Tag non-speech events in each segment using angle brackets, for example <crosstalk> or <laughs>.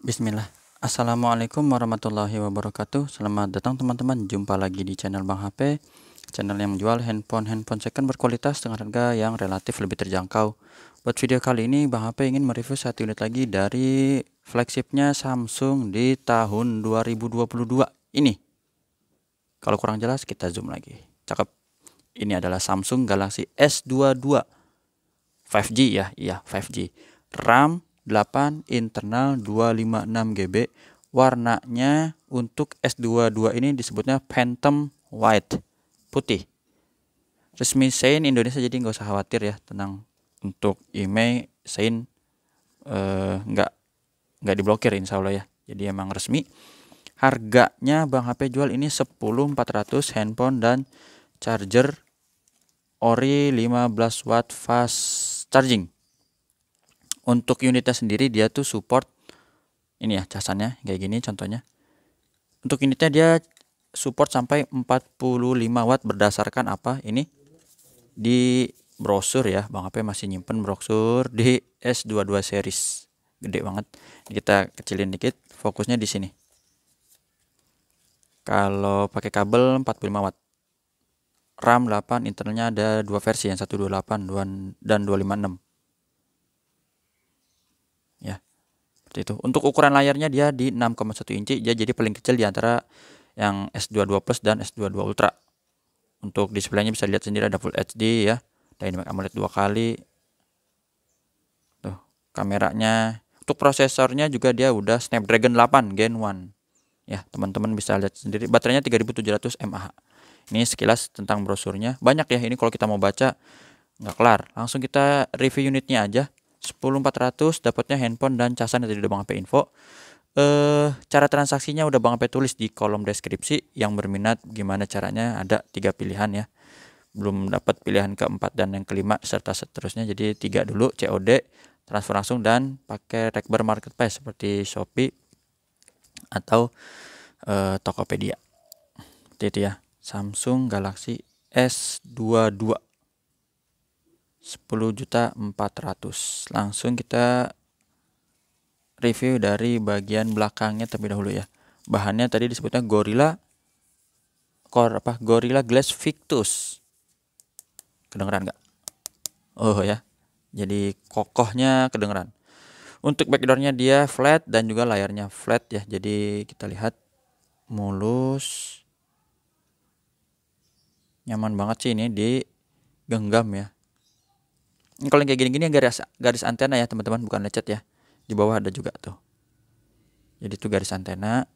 Bismillah. Assalamualaikum warahmatullahi wabarakatuh. Selamat datang teman-teman. Jumpa lagi di channel Bang HP. Channel yang menjual handphone-handphone second berkualitas dengan harga yang relatif lebih terjangkau. Buat video kali ini, Bang HP ingin mereview satu unit lagi dari flagshipnya Samsung di tahun 2022 ini. Kalau kurang jelas, kita zoom lagi. Cakep. Ini adalah Samsung Galaxy S22 5G ya, iya 5G. RAM 8 internal 256 GB warnanya untuk S22 ini disebutnya Phantom White putih resmi Sein Indonesia jadi nggak usah khawatir ya tenang untuk email Sein eh, nggak eh, nggak diblokir insya Allah ya jadi emang resmi harganya Bang HP jual ini 10400 handphone dan charger ori 15 watt fast charging untuk unitnya sendiri dia tuh support ini ya casannya kayak gini contohnya. Untuk unitnya dia support sampai 45 watt berdasarkan apa? Ini di brosur ya Bang Ape masih nyimpen brosur di S22 series gede banget kita kecilin dikit fokusnya di sini kalau pakai kabel 45 watt RAM 8 internalnya ada dua versi yang 128 dan 256 Seperti itu. Untuk ukuran layarnya dia di 6,1 inci, dia jadi paling kecil di antara yang S22 Plus dan S22 Ultra. Untuk displaynya bisa lihat sendiri ada Full HD ya, Dynamic AMOLED dua kali. Tuh, kameranya. Untuk prosesornya juga dia udah Snapdragon 8 Gen 1. Ya, teman-teman bisa lihat sendiri. Baterainya 3700 mAh. Ini sekilas tentang brosurnya. Banyak ya ini kalau kita mau baca nggak kelar. Langsung kita review unitnya aja. 10400 dapatnya handphone dan casan yang tadi udah Bang HP info. Eh cara transaksinya udah Bang HP tulis di kolom deskripsi yang berminat gimana caranya ada tiga pilihan ya. Belum dapat pilihan keempat dan yang kelima serta seterusnya. Jadi tiga dulu COD, transfer langsung dan pakai rekber marketplace seperti Shopee atau eh, Tokopedia. Titi ya. Samsung Galaxy S22 juta 10.400. Langsung kita review dari bagian belakangnya terlebih dahulu ya. Bahannya tadi disebutnya Gorilla Core apa? Gorilla Glass Victus. Kedengeran nggak? Oh ya. Jadi kokohnya kedengeran. Untuk backdoornya dia flat dan juga layarnya flat ya. Jadi kita lihat mulus. Nyaman banget sih ini di genggam ya kalau kayak gini-gini garis garis antena ya teman-teman bukan lecet ya di bawah ada juga tuh jadi itu garis antena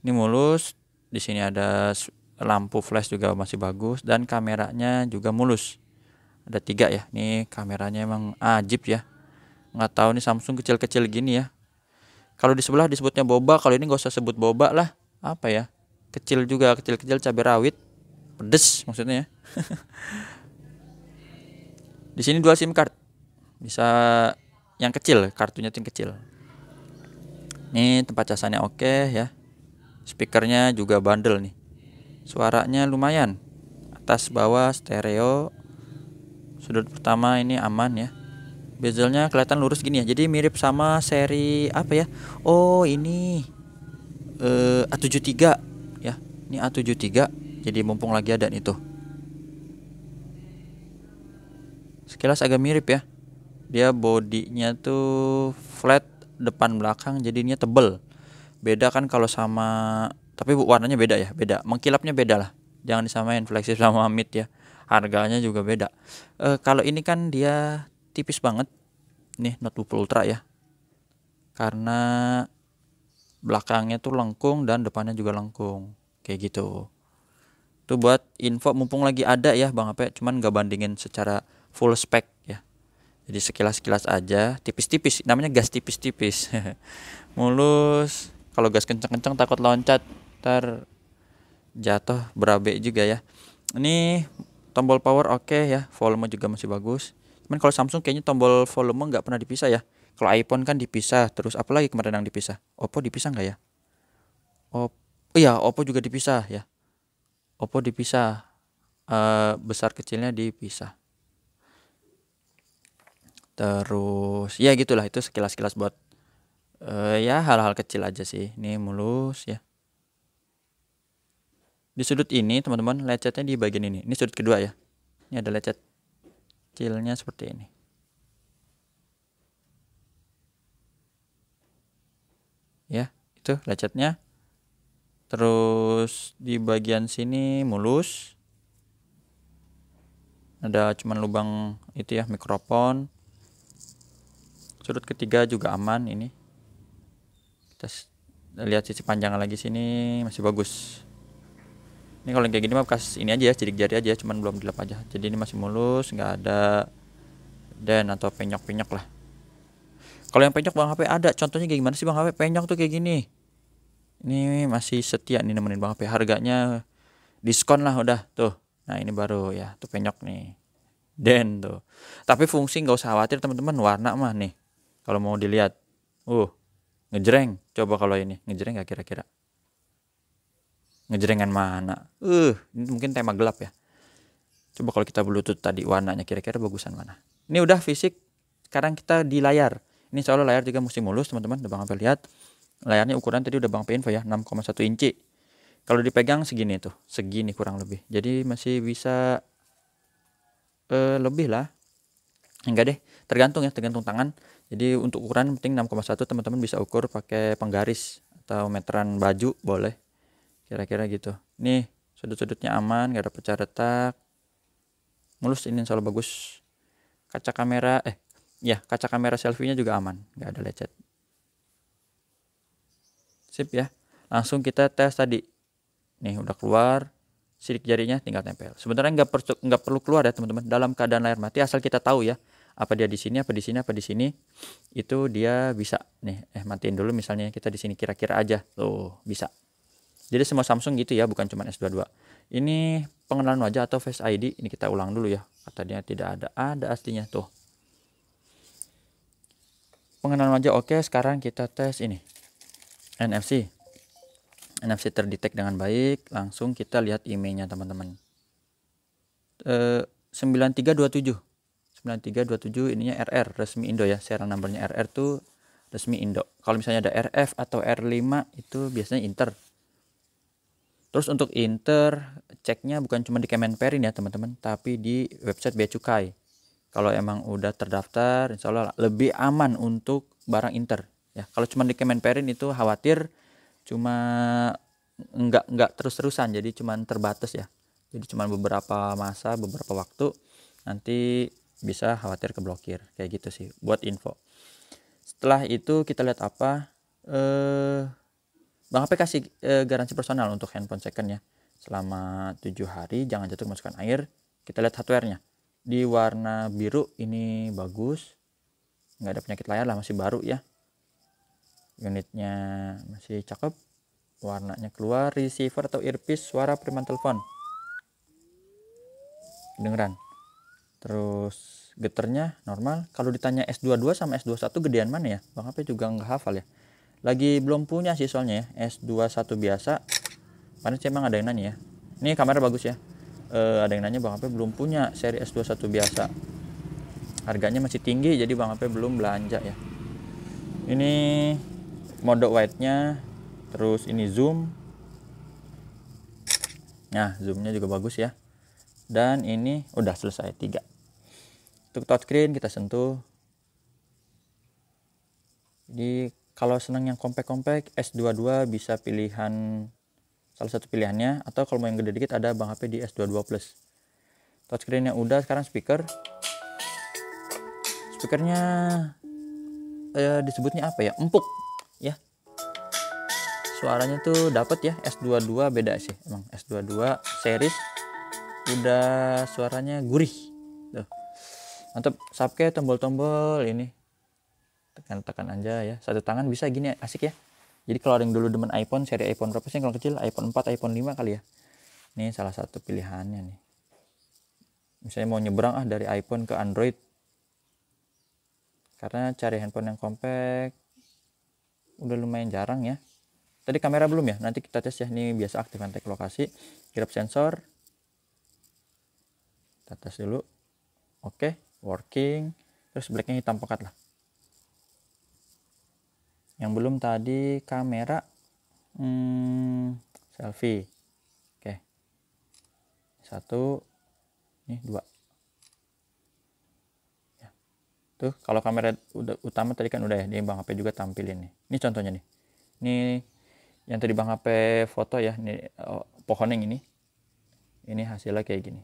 ini mulus di sini ada lampu flash juga masih bagus dan kameranya juga mulus ada tiga ya ini kameranya emang ajib ya nggak tahu nih Samsung kecil-kecil gini ya kalau di sebelah disebutnya boba kalau ini nggak usah sebut boba lah apa ya kecil juga kecil-kecil cabai rawit pedes maksudnya ya <laughs> di sini dua SIM card bisa yang kecil kartunya tim kecil ini tempat casannya oke ya speakernya juga bandel nih suaranya lumayan atas bawah stereo sudut pertama ini aman ya bezelnya kelihatan lurus gini ya jadi mirip sama seri apa ya oh ini eh, A73 ya ini A73 jadi mumpung lagi ada nih tuh sekilas agak mirip ya dia bodinya tuh flat depan belakang jadinya tebel beda kan kalau sama tapi bu warnanya beda ya beda mengkilapnya beda lah jangan disamain flagship sama <laughs> mid ya harganya juga beda e, kalau ini kan dia tipis banget nih notebook ultra ya karena belakangnya tuh lengkung dan depannya juga lengkung kayak gitu tuh buat info mumpung lagi ada ya bang Ape cuman gak bandingin secara full spec ya jadi sekilas-sekilas aja tipis-tipis namanya gas tipis-tipis <laughs> mulus kalau gas kenceng-kenceng takut loncat ntar jatuh berabe juga ya ini tombol power oke okay ya volume juga masih bagus cuman kalau Samsung kayaknya tombol volume nggak pernah dipisah ya kalau iPhone kan dipisah terus apalagi kemarin yang dipisah Oppo dipisah nggak ya oh iya Oppo juga dipisah ya Oppo dipisah uh, besar kecilnya dipisah terus ya gitulah itu sekilas-kilas buat uh, ya hal-hal kecil aja sih ini mulus ya di sudut ini teman-teman lecetnya di bagian ini ini sudut kedua ya ini ada lecet kecilnya seperti ini ya itu lecetnya terus di bagian sini mulus ada cuman lubang itu ya mikrofon sudut ketiga juga aman ini kita lihat sisi panjang lagi sini masih bagus ini kalau kayak gini mah bekas ini aja ya sidik jari aja ya, cuman belum dilap aja jadi ini masih mulus nggak ada dan atau penyok-penyok lah kalau yang penyok bang HP ada contohnya kayak gimana sih bang HP penyok tuh kayak gini ini masih setia nih nemenin bang HP harganya diskon lah udah tuh nah ini baru ya tuh penyok nih den tuh tapi fungsi nggak usah khawatir teman-teman warna mah nih kalau mau dilihat uh ngejreng coba kalau ini ngejreng nggak kira-kira ngejrengan mana uh ini mungkin tema gelap ya coba kalau kita bluetooth tadi warnanya kira-kira bagusan mana ini udah fisik sekarang kita di layar ini soalnya layar juga mesti mulus teman-teman udah bang apa lihat layarnya ukuran tadi udah bang P info ya 6,1 inci kalau dipegang segini tuh segini kurang lebih jadi masih bisa uh, lebih lah enggak deh tergantung ya tergantung tangan jadi untuk ukuran penting 6,1 teman-teman bisa ukur pakai penggaris atau meteran baju boleh kira-kira gitu nih sudut-sudutnya aman gak ada pecah retak mulus ini selalu bagus kaca kamera eh ya kaca kamera selfie-nya juga aman gak ada lecet sip ya langsung kita tes tadi nih udah keluar sidik jarinya tinggal tempel sebenarnya nggak perlu nggak perlu keluar ya teman-teman dalam keadaan layar mati asal kita tahu ya apa dia di sini apa di sini apa di sini itu dia bisa nih eh matiin dulu misalnya kita di sini kira-kira aja tuh bisa jadi semua Samsung gitu ya bukan cuma S22 ini pengenalan wajah atau Face ID ini kita ulang dulu ya katanya tidak ada ada aslinya tuh pengenalan wajah oke sekarang kita tes ini NFC NFC terdetek dengan baik langsung kita lihat emailnya teman-teman e, eh, 9327 9327 ininya RR resmi Indo ya serial numbernya RR tuh resmi Indo kalau misalnya ada RF atau R5 itu biasanya Inter terus untuk Inter ceknya bukan cuma di Kemenperin ya teman-teman tapi di website Bea Cukai kalau emang udah terdaftar insya Allah lebih aman untuk barang Inter ya kalau cuma di Kemenperin itu khawatir cuma nggak nggak terus-terusan jadi cuma terbatas ya jadi cuma beberapa masa beberapa waktu nanti bisa khawatir keblokir kayak gitu sih buat info setelah itu kita lihat apa eh Bang HP kasih eh, garansi personal untuk handphone second ya selama tujuh hari jangan jatuh masukkan air kita lihat hardwarenya di warna biru ini bagus nggak ada penyakit layar lah masih baru ya unitnya masih cakep warnanya keluar receiver atau earpiece suara perumahan telepon kedengeran terus geternya normal kalau ditanya S22 sama S21 gedean mana ya Bang HP juga nggak hafal ya lagi belum punya sih soalnya ya S21 biasa panas emang ada yang nanya ya ini kamera bagus ya e, ada yang nanya Bang HP belum punya seri S21 biasa harganya masih tinggi jadi Bang HP belum belanja ya ini mode wide nya terus ini zoom nah zoomnya juga bagus ya dan ini udah selesai tiga untuk touchscreen kita sentuh jadi kalau senang yang compact-compact S22 bisa pilihan salah satu pilihannya atau kalau mau yang gede dikit ada Bang HP di S22 Plus touchscreen yang udah sekarang speaker speakernya eh, disebutnya apa ya empuk ya suaranya tuh dapat ya S22 beda sih emang S22 series udah suaranya gurih mantap subke tombol-tombol ini tekan-tekan aja ya satu tangan bisa gini asik ya jadi kalau ada yang dulu demen iPhone seri iPhone berapa sih kalau kecil iPhone 4 iPhone 5 kali ya ini salah satu pilihannya nih misalnya mau nyebrang ah dari iPhone ke Android karena cari handphone yang compact udah lumayan jarang ya tadi kamera belum ya nanti kita tes ya ini biasa aktifkan tag lokasi kirap sensor kita tes dulu oke working terus blacknya hitam pekat lah yang belum tadi kamera hmm, selfie oke satu ini dua ya. tuh kalau kamera udah utama tadi kan udah ya ini bang HP juga tampilin nih ini contohnya nih ini yang tadi bang HP foto ya ini oh, pohon yang ini ini hasilnya kayak gini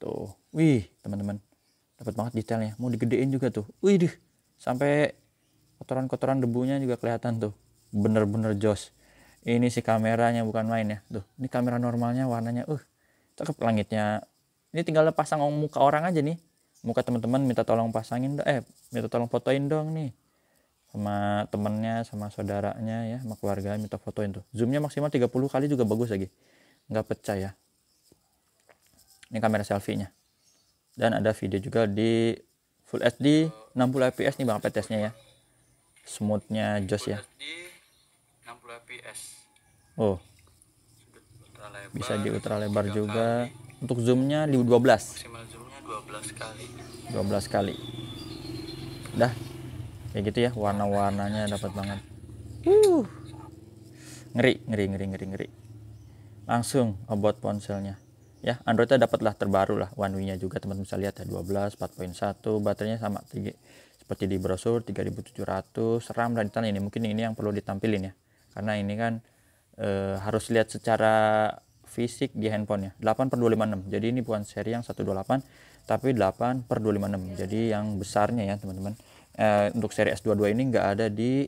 tuh wih teman-teman dapat banget detailnya mau digedein juga tuh wih deh sampai kotoran-kotoran debunya juga kelihatan tuh bener-bener jos ini si kameranya bukan main ya tuh ini kamera normalnya warnanya uh cakep langitnya ini tinggal pasang muka orang aja nih muka teman-teman minta tolong pasangin dong, eh minta tolong fotoin dong nih sama temennya sama saudaranya ya sama keluarga minta fotoin tuh zoomnya maksimal 30 kali juga bagus lagi nggak pecah ya ini kamera selfie nya dan ada video juga di Full HD 60 fps nih Bang apa nya ya smoothnya jos ya 60 fps oh bisa di ultra lebar juga untuk zoomnya di 12 maksimal zoomnya 12 kali 12 kali dah ya gitu ya warna-warnanya dapat banget uh ngeri ngeri ngeri ngeri ngeri langsung obat ponselnya ya Androidnya dapatlah terbaru lah One UI nya juga teman-teman bisa lihat ya 12 4.1 baterainya sama tinggi seperti di brosur 3700 RAM dan ini mungkin ini yang perlu ditampilin ya karena ini kan e, harus lihat secara fisik di handphonenya 8 per 256 jadi ini bukan seri yang 128 tapi 8 per 256 jadi yang besarnya ya teman-teman e, untuk seri S22 ini nggak ada di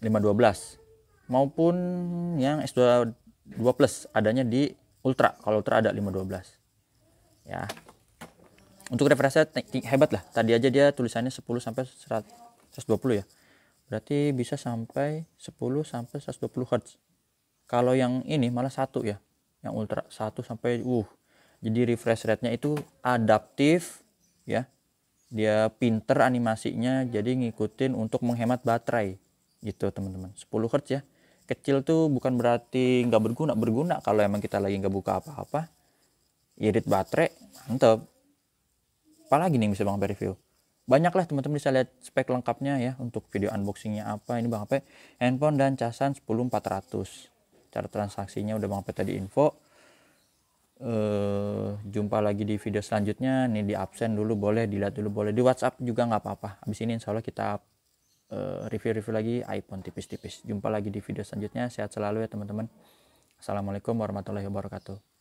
512 maupun yang S22 plus adanya di Ultra, kalau Ultra ada 512. Ya. Untuk refreshnya hebat lah. Tadi aja dia tulisannya 10 sampai 120 ya. Berarti bisa sampai 10 sampai 120 Hz. Kalau yang ini malah satu ya. Yang Ultra 1 sampai uh. Jadi refresh rate-nya itu adaptif ya. Dia pinter animasinya jadi ngikutin untuk menghemat baterai gitu teman-teman. 10 Hz ya kecil tuh bukan berarti nggak berguna berguna kalau emang kita lagi nggak buka apa-apa irit baterai mantep apalagi nih bisa bang Ape review banyak teman-teman bisa lihat spek lengkapnya ya untuk video unboxingnya apa ini bang Ape handphone dan casan 10400 cara transaksinya udah bang Ape tadi info Uh, jumpa lagi di video selanjutnya nih di absen dulu boleh dilihat dulu boleh di WhatsApp juga nggak apa-apa abis ini insya Allah kita Eh, review-review lagi iPhone tipis-tipis. Jumpa lagi di video selanjutnya. Sehat selalu ya teman-teman. Assalamualaikum warahmatullahi wabarakatuh.